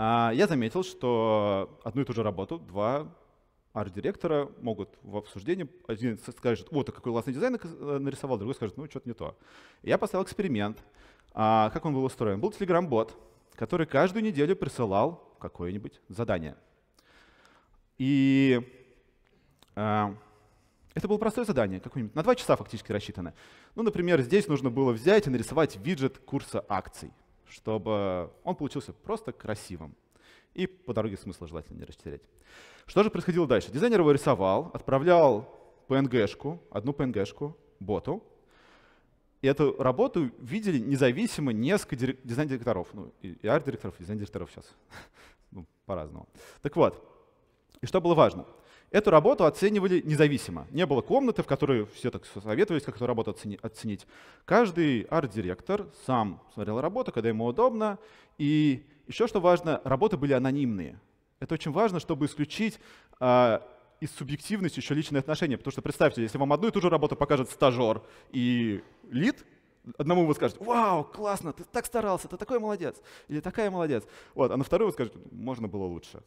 А, я заметил, что одну и ту же работу два арт-директора могут в обсуждении, один скажет, вот, какой классный дизайн э, нарисовал, другой скажет, ну, что-то не то. Я поставил эксперимент. А, как он был устроен? Был телеграм-бот, который каждую неделю присылал какое-нибудь задание. И а, это было простое задание, какое-нибудь, на два часа фактически рассчитанное. Ну, например, здесь нужно было взять и нарисовать виджет курса акций чтобы он получился просто красивым. И по дороге смысла желательно не растерять. Что же происходило дальше? Дизайнер его рисовал, отправлял PNG-шку, одну PNG-шку боту. И эту работу видели независимо несколько дизайн-директоров. Ну, и арт-директоров, и дизайн-директоров сейчас. ну, по-разному. Так вот, и что было важно? Эту работу оценивали независимо. Не было комнаты, в которой все так советовались, как эту работу оценить. Каждый арт-директор сам смотрел работу, когда ему удобно. И еще что важно, работы были анонимные. Это очень важно, чтобы исключить э, из субъективности еще личные отношения. Потому что представьте, если вам одну и ту же работу покажет стажер и лид, одному вы скажете, вау, классно, ты так старался, ты такой молодец, или такая молодец. Вот, а на вторую вы скажете, можно было лучше.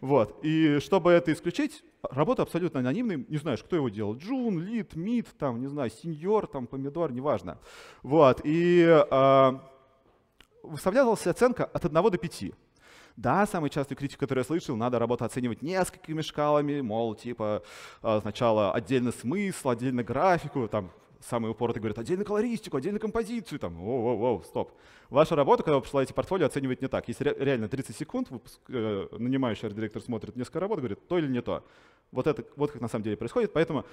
Вот. И чтобы это исключить, работа абсолютно анонимная, не знаешь, кто его делал, Джун, Лид, Мид, там, не знаю, Сеньор, там, Помидор, неважно. Вот. И э, выставлялась оценка от 1 до 5. Да, самый частый критик, который я слышал, надо работу оценивать несколькими шкалами, мол, типа а, сначала отдельно смысл, отдельно графику, там самые упоротые говорят, отдельно колористику, отдельно композицию, там, о, о, о, стоп. Ваша работа, когда вы посылаете портфолио, оценивает не так. Если реально 30 секунд, выпуск, э, нанимающий директор смотрит несколько работ, говорит, то или не то. Вот это, вот как на самом деле происходит, поэтому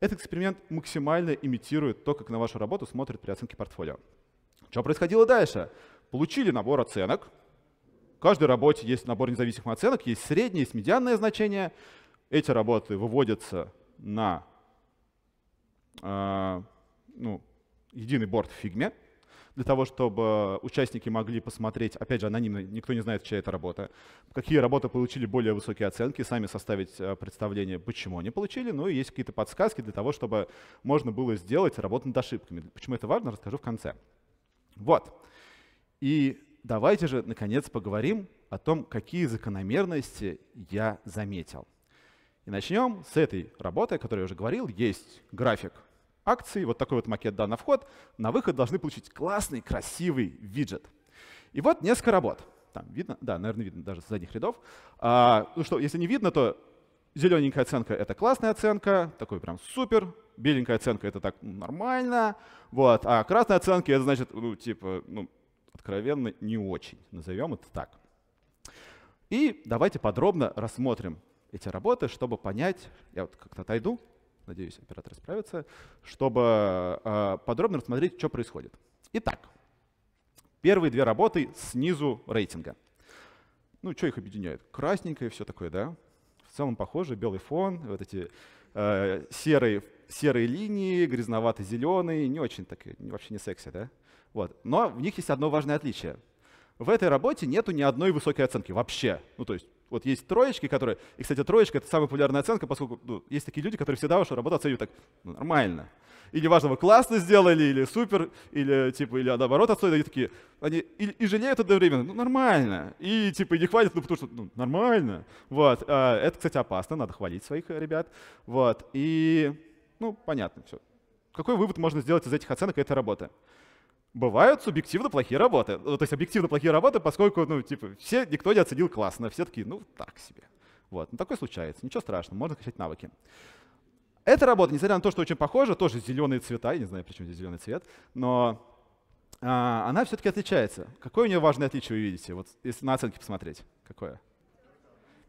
этот эксперимент максимально имитирует то, как на вашу работу смотрят при оценке портфолио. Что происходило дальше? Получили набор оценок. В каждой работе есть набор независимых оценок, есть среднее, есть медианное значение. Эти работы выводятся на а, ну, единый борт в фигме, для того, чтобы участники могли посмотреть, опять же, анонимно, никто не знает, чья это работа, какие работы получили более высокие оценки, сами составить а, представление, почему они получили, ну и есть какие-то подсказки для того, чтобы можно было сделать работу над ошибками. Почему это важно, расскажу в конце. Вот. И давайте же, наконец, поговорим о том, какие закономерности я заметил. И начнем с этой работы, о которой я уже говорил. Есть график акций, вот такой вот макет дан на вход. На выход должны получить классный, красивый виджет. И вот несколько работ. Там видно? Да, наверное, видно даже с задних рядов. А, ну что, если не видно, то зелененькая оценка — это классная оценка, такой прям супер. Беленькая оценка — это так ну, нормально. Вот. А красная оценка — это значит, ну, типа, ну, откровенно не очень. Назовем это так. И давайте подробно рассмотрим эти работы, чтобы понять, я вот как-то отойду, надеюсь, оператор справится, чтобы э, подробно рассмотреть, что происходит. Итак, первые две работы снизу рейтинга. Ну, что их объединяет? Красненькое все такое, да? В целом похоже, белый фон, вот эти э, серые, серые линии, грязновато-зеленые, не очень так вообще не секси, да? Вот. Но в них есть одно важное отличие. В этой работе нету ни одной высокой оценки вообще. Ну, то есть вот есть троечки, которые... И, кстати, троечка — это самая популярная оценка, поскольку ну, есть такие люди, которые всегда вашу работу оценивают так ну, нормально. И неважно, вы классно сделали, или супер, или типа, или наоборот отстой, они такие, они и, и жалеют одновременно, ну нормально, и типа и не хватит, ну потому что ну, нормально, вот. А, это, кстати, опасно, надо хвалить своих э, ребят, вот. И, ну, понятно все. Какой вывод можно сделать из этих оценок этой работы? бывают субъективно плохие работы. Э, то есть объективно плохие работы, поскольку, ну, типа, все, никто не оценил классно, все такие, ну, так себе. Вот, ну, такое случается, ничего страшного, можно качать навыки. Эта работа, несмотря на то, что очень похожа, тоже зеленые цвета, я не знаю, почему здесь зеленый цвет, но а, она все-таки отличается. Какое у нее важное отличие вы видите, вот если на оценки посмотреть? Какое?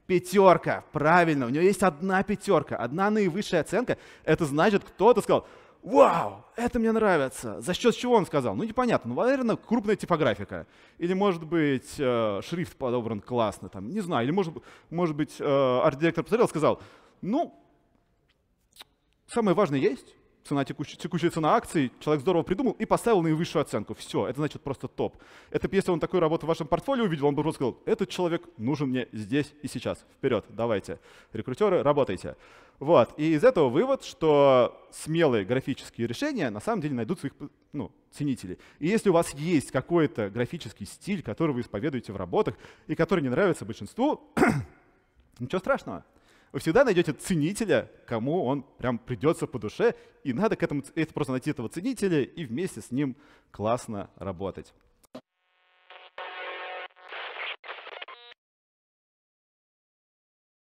Пятерка, правильно, у нее есть одна пятерка, одна наивысшая оценка. Это значит, кто-то сказал, вау, это мне нравится. За счет чего он сказал? Ну, непонятно. Ну, наверное, крупная типографика. Или, может быть, э, шрифт подобран классно, там, не знаю. Или, может, может быть, э, арт-директор посмотрел и сказал, ну, самое важное есть цена текущая, текущая цена акций, человек здорово придумал и поставил наивысшую оценку. Все, это значит просто топ. Это если он такую работу в вашем портфолио увидел, он бы просто сказал, этот человек нужен мне здесь и сейчас. Вперед, давайте. Рекрутеры, работайте. Вот. И из этого вывод, что смелые графические решения на самом деле найдут своих ну, ценителей. И если у вас есть какой-то графический стиль, который вы исповедуете в работах и который не нравится большинству, ничего страшного вы всегда найдете ценителя, кому он прям придется по душе, и надо к этому, это просто найти этого ценителя и вместе с ним классно работать.